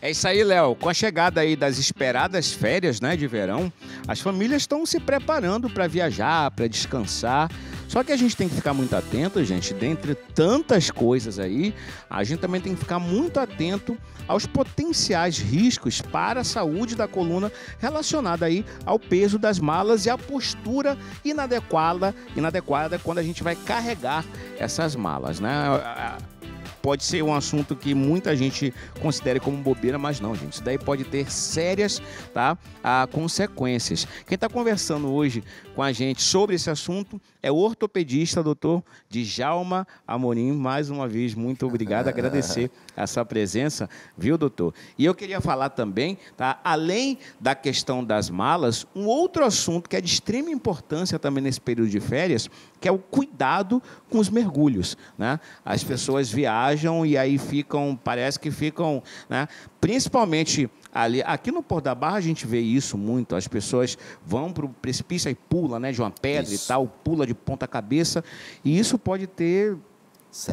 É isso aí, Léo. Com a chegada aí das esperadas férias né, de verão, as famílias estão se preparando para viajar, para descansar. Só que a gente tem que ficar muito atento, gente. Dentre tantas coisas aí, a gente também tem que ficar muito atento aos potenciais riscos para a saúde da coluna relacionada aí ao peso das malas e à postura inadequada, inadequada quando a gente vai carregar essas malas, né? Pode ser um assunto que muita gente considere como bobeira, mas não, gente. Isso daí pode ter sérias tá, a ah, consequências. Quem está conversando hoje com a gente sobre esse assunto é o ortopedista, doutor Djalma Amorim. Mais uma vez, muito obrigado. Agradecer essa presença, viu, doutor? E eu queria falar também, tá, além da questão das malas, um outro assunto que é de extrema importância também nesse período de férias que é o cuidado com os mergulhos. Né? As pessoas viajam e aí ficam, parece que ficam, né? principalmente ali, aqui no Porto da Barra a gente vê isso muito, as pessoas vão para o precipício e pula né, de uma pedra isso. e tal, pula de ponta cabeça, e isso pode ter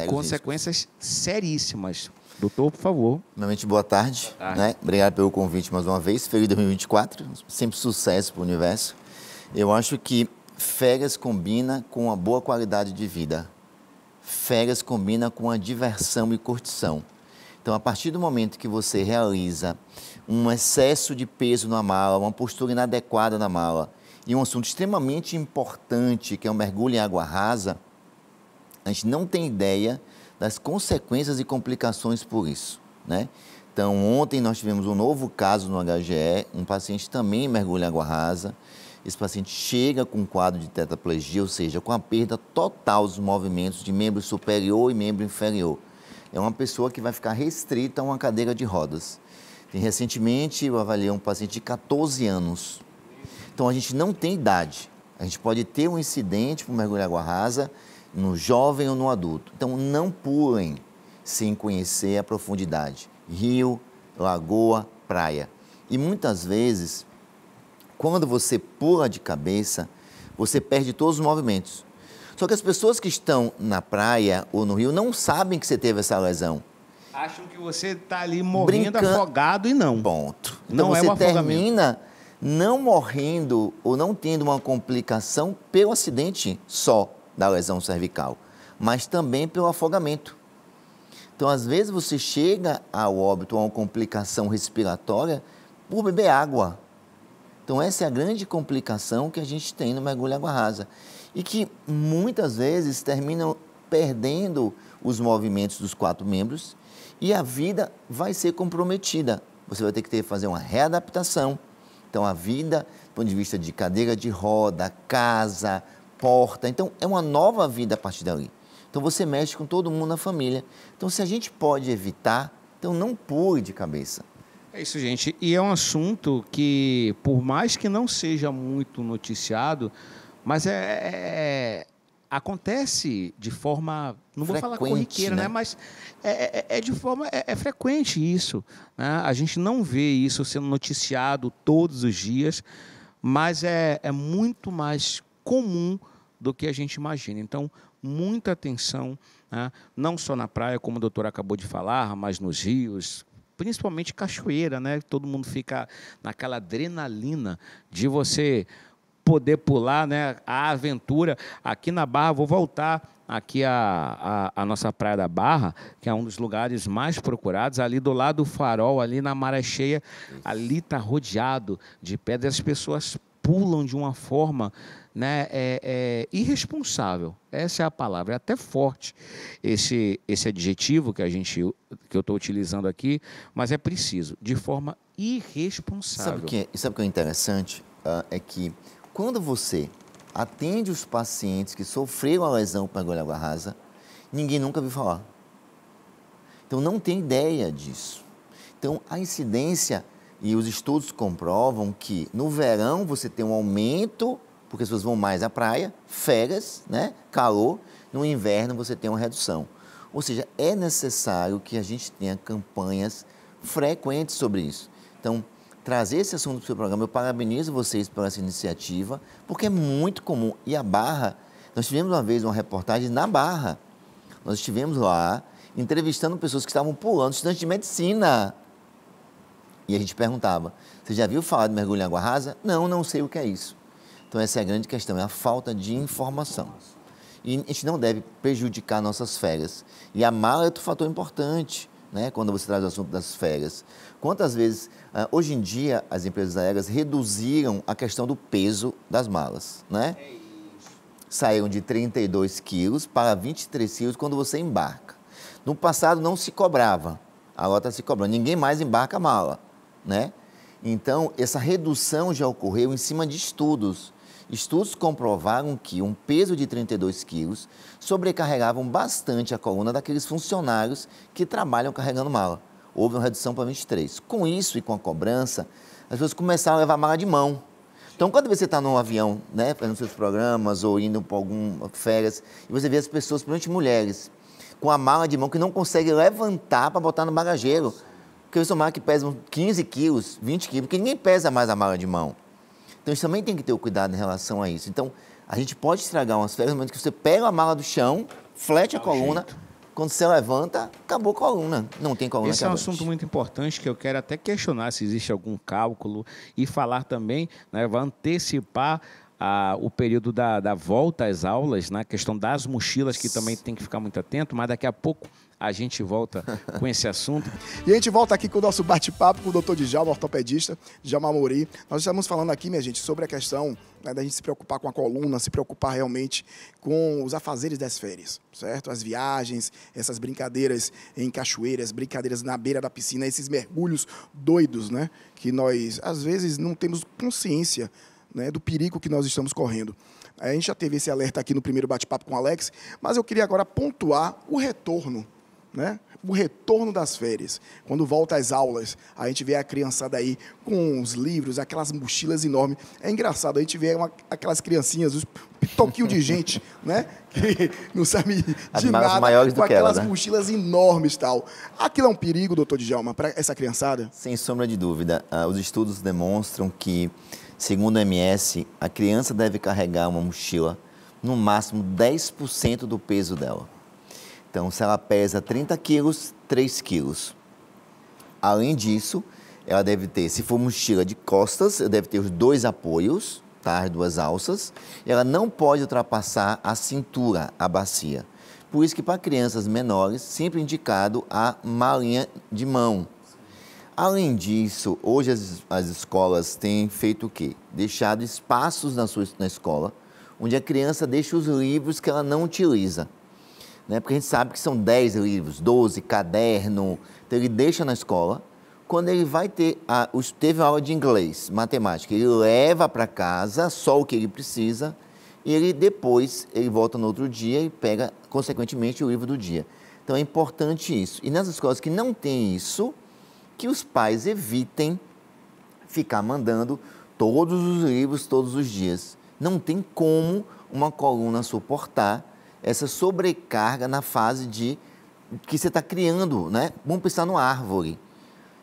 consequências seríssimas. Doutor, por favor. Primeiramente, boa tarde. Boa ah. tarde. Né? Obrigado pelo convite mais uma vez. Feliz 2024. Sempre sucesso para o universo. Eu acho que Férias combina com uma boa qualidade de vida. Férias combina com a diversão e curtição. Então, a partir do momento que você realiza um excesso de peso na mala, uma postura inadequada na mala e um assunto extremamente importante, que é o um mergulho em água rasa, a gente não tem ideia das consequências e complicações por isso, né? Então, ontem nós tivemos um novo caso no HGE, um paciente também mergulha água rasa, esse paciente chega com um quadro de tetraplegia, ou seja, com a perda total dos movimentos de membro superior e membro inferior. É uma pessoa que vai ficar restrita a uma cadeira de rodas. E recentemente eu avaliei um paciente de 14 anos. Então a gente não tem idade. A gente pode ter um incidente por mergulho água rasa no jovem ou no adulto. Então não pulem sem conhecer a profundidade. Rio, lagoa, praia. E muitas vezes quando você pula de cabeça, você perde todos os movimentos. Só que as pessoas que estão na praia ou no rio não sabem que você teve essa lesão. Acham que você está ali morrendo Brincando. afogado e não. Ponto. Então não é você é um termina não morrendo ou não tendo uma complicação pelo acidente só da lesão cervical, mas também pelo afogamento. Então, às vezes, você chega ao óbito, a uma complicação respiratória, por beber água. Então, essa é a grande complicação que a gente tem no mergulho água rasa e que muitas vezes terminam perdendo os movimentos dos quatro membros e a vida vai ser comprometida. Você vai ter que ter, fazer uma readaptação. Então, a vida, do ponto de vista de cadeira de roda, casa, porta. Então, é uma nova vida a partir daí. Então, você mexe com todo mundo na família. Então, se a gente pode evitar, então não pule de cabeça. É isso, gente. E é um assunto que, por mais que não seja muito noticiado, mas é, é, é acontece de forma, não frequente, vou falar corriqueira, né? né? Mas é, é, é, é de forma é, é, frequente isso. Né? A gente não vê isso sendo noticiado todos os dias, mas é, é muito mais comum do que a gente imagina. Então, muita atenção, né? não só na praia, como o doutor acabou de falar, mas nos rios, principalmente cachoeira, né? Todo mundo fica naquela adrenalina de você poder pular, né? A aventura aqui na Barra, vou voltar aqui a, a, a, nossa Praia da Barra, que é um dos lugares mais procurados, ali do lado do farol, ali na maré cheia, ali está rodeado de pedras, as pessoas pulam de uma forma né, é, é, irresponsável. Essa é a palavra, é até forte esse, esse adjetivo que a gente que eu estou utilizando aqui, mas é preciso, de forma irresponsável. Sabe o que, é, sabe o que é interessante? Uh, é que quando você atende os pacientes que sofreram a lesão a água rasa, ninguém nunca viu falar. Então não tem ideia disso. Então a incidência e os estudos comprovam que no verão você tem um aumento, porque as pessoas vão mais à praia, férias, né? calor, no inverno você tem uma redução. Ou seja, é necessário que a gente tenha campanhas frequentes sobre isso. Então, trazer esse assunto para o seu programa, eu parabenizo vocês por essa iniciativa, porque é muito comum. E a Barra, nós tivemos uma vez uma reportagem na Barra. Nós estivemos lá entrevistando pessoas que estavam pulando, estudantes de medicina. E a gente perguntava: Você já viu falar de mergulho em água rasa? Não, não sei o que é isso. Então, essa é a grande questão: é a falta de informação. E a gente não deve prejudicar nossas férias. E a mala é outro fator importante. Né, quando você traz o assunto das férias. Quantas vezes, ah, hoje em dia, as empresas aéreas reduziram a questão do peso das malas, né? É Saíram de 32 quilos para 23 quilos quando você embarca. No passado não se cobrava, agora está se cobrando. Ninguém mais embarca a mala né? Então, essa redução já ocorreu em cima de estudos. Estudos comprovaram que um peso de 32 quilos sobrecarregavam bastante a coluna daqueles funcionários que trabalham carregando mala. Houve uma redução para 23. Com isso e com a cobrança, as pessoas começaram a levar mala de mão. Então, quando você está num avião, né, fazendo seus programas ou indo para alguma uh, férias, e você vê as pessoas, principalmente mulheres, com a mala de mão que não consegue levantar para botar no bagageiro. Porque são malas que pesam 15 quilos, 20 quilos, porque ninguém pesa mais a mala de mão. Então, isso também tem que ter o cuidado em relação a isso. Então, a gente pode estragar umas férias no momento que você pega a mala do chão, flete a coluna, jeito. quando você levanta, acabou a coluna. Não tem coluna. Esse é um assunto muito importante que eu quero até questionar se existe algum cálculo e falar também, né, vai antecipar ah, o período da, da volta às aulas, na né, questão das mochilas, que também tem que ficar muito atento, mas daqui a pouco a gente volta com esse assunto. e a gente volta aqui com o nosso bate-papo com o doutor Djalma, ortopedista, Djalma Mori. Nós estamos falando aqui, minha gente, sobre a questão né, da gente se preocupar com a coluna, se preocupar realmente com os afazeres das férias, certo? As viagens, essas brincadeiras em cachoeiras, brincadeiras na beira da piscina, esses mergulhos doidos, né? Que nós, às vezes, não temos consciência né, do perigo que nós estamos correndo. A gente já teve esse alerta aqui no primeiro bate-papo com o Alex, mas eu queria agora pontuar o retorno né? o retorno das férias, quando volta às aulas, a gente vê a criançada aí com os livros, aquelas mochilas enormes. É engraçado, a gente vê uma, aquelas criancinhas, um pitoquinho de gente, né? Que não sabe de As nada, maiores com do aquelas que ela, né? mochilas enormes tal. Aquilo é um perigo, doutor Djalma, para essa criançada? Sem sombra de dúvida. Ah, os estudos demonstram que, segundo o MS, a criança deve carregar uma mochila no máximo 10% do peso dela. Então, se ela pesa 30 quilos, 3 quilos. Além disso, ela deve ter, se for mochila de costas, ela deve ter os dois apoios, tá? as duas alças. Ela não pode ultrapassar a cintura, a bacia. Por isso que para crianças menores, sempre indicado a malinha de mão. Além disso, hoje as, as escolas têm feito o quê? Deixado espaços na, sua, na escola, onde a criança deixa os livros que ela não utiliza né? porque a gente sabe que são 10 livros, 12, caderno. Então ele deixa na escola. Quando ele vai ter, a, teve uma aula de inglês, matemática, ele leva para casa só o que ele precisa e ele depois ele volta no outro dia e pega, consequentemente, o livro do dia. Então é importante isso. E nas escolas que não tem isso, que os pais evitem ficar mandando todos os livros todos os dias. Não tem como uma coluna suportar essa sobrecarga na fase de que você está criando, né? Vamos pensar numa árvore.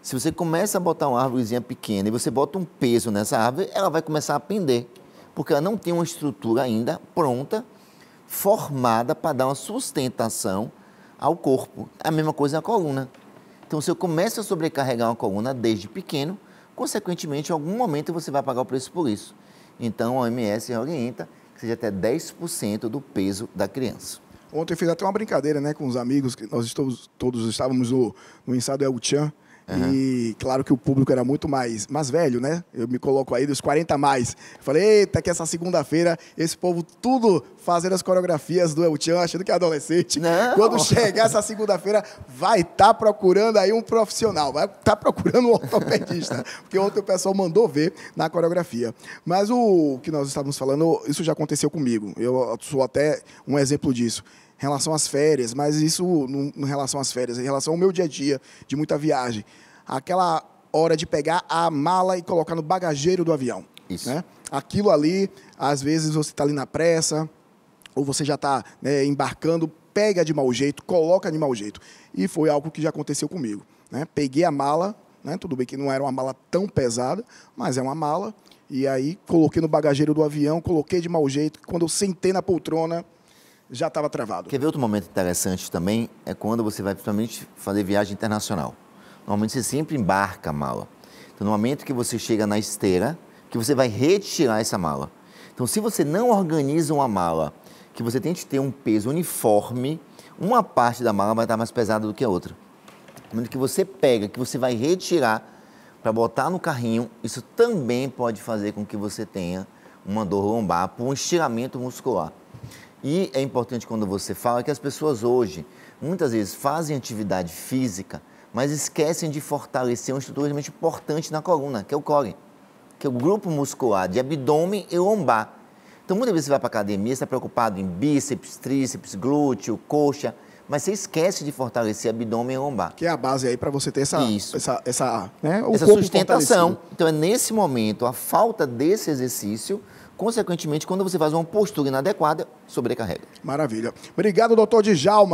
Se você começa a botar uma árvorezinha pequena e você bota um peso nessa árvore, ela vai começar a pender, porque ela não tem uma estrutura ainda pronta, formada para dar uma sustentação ao corpo. É a mesma coisa na coluna. Então, se eu começo a sobrecarregar uma coluna desde pequeno, consequentemente, em algum momento você vai pagar o preço por isso. Então, a OMS orienta que seja até 10% do peso da criança. Ontem eu fiz até uma brincadeira né, com os amigos, que nós todos, todos estávamos no, no ensaio do El Chan, Uhum. E claro que o público era muito mais, mais velho, né? Eu me coloco aí dos 40 mais. Falei, eita, que essa segunda-feira esse povo tudo fazendo as coreografias do El Chan, achando que é adolescente. Não. Quando chegar essa segunda-feira, vai estar tá procurando aí um profissional, vai estar tá procurando um ortopedista. porque ontem o pessoal mandou ver na coreografia. Mas o que nós estávamos falando, isso já aconteceu comigo. Eu sou até um exemplo disso em relação às férias, mas isso no, em relação às férias, em relação ao meu dia a dia, de muita viagem. Aquela hora de pegar a mala e colocar no bagageiro do avião. Isso. Né? Aquilo ali, às vezes você está ali na pressa, ou você já está né, embarcando, pega de mau jeito, coloca de mau jeito. E foi algo que já aconteceu comigo. Né? Peguei a mala, né? tudo bem que não era uma mala tão pesada, mas é uma mala. E aí coloquei no bagageiro do avião, coloquei de mau jeito. Quando eu sentei na poltrona, já estava travado. Quer ver outro momento interessante também? É quando você vai principalmente fazer viagem internacional. Normalmente você sempre embarca a mala. Então, no momento que você chega na esteira, que você vai retirar essa mala. Então, se você não organiza uma mala, que você tente ter um peso uniforme, uma parte da mala vai estar mais pesada do que a outra. No momento que você pega, que você vai retirar para botar no carrinho, isso também pode fazer com que você tenha uma dor lombar por um estiramento muscular. E é importante quando você fala que as pessoas hoje, muitas vezes, fazem atividade física, mas esquecem de fortalecer um estrutura realmente importante na coluna, que é o core, que é o grupo muscular de abdômen e lombar. Então, muitas vezes você vai para a academia, está preocupado em bíceps, tríceps, glúteo, coxa, mas você esquece de fortalecer abdômen e lombar. Que é a base aí para você ter essa, Isso. essa, essa, né, essa sustentação. Então, é nesse momento, a falta desse exercício Consequentemente, quando você faz uma postura inadequada, sobrecarrega. Maravilha. Obrigado, doutor Djalma.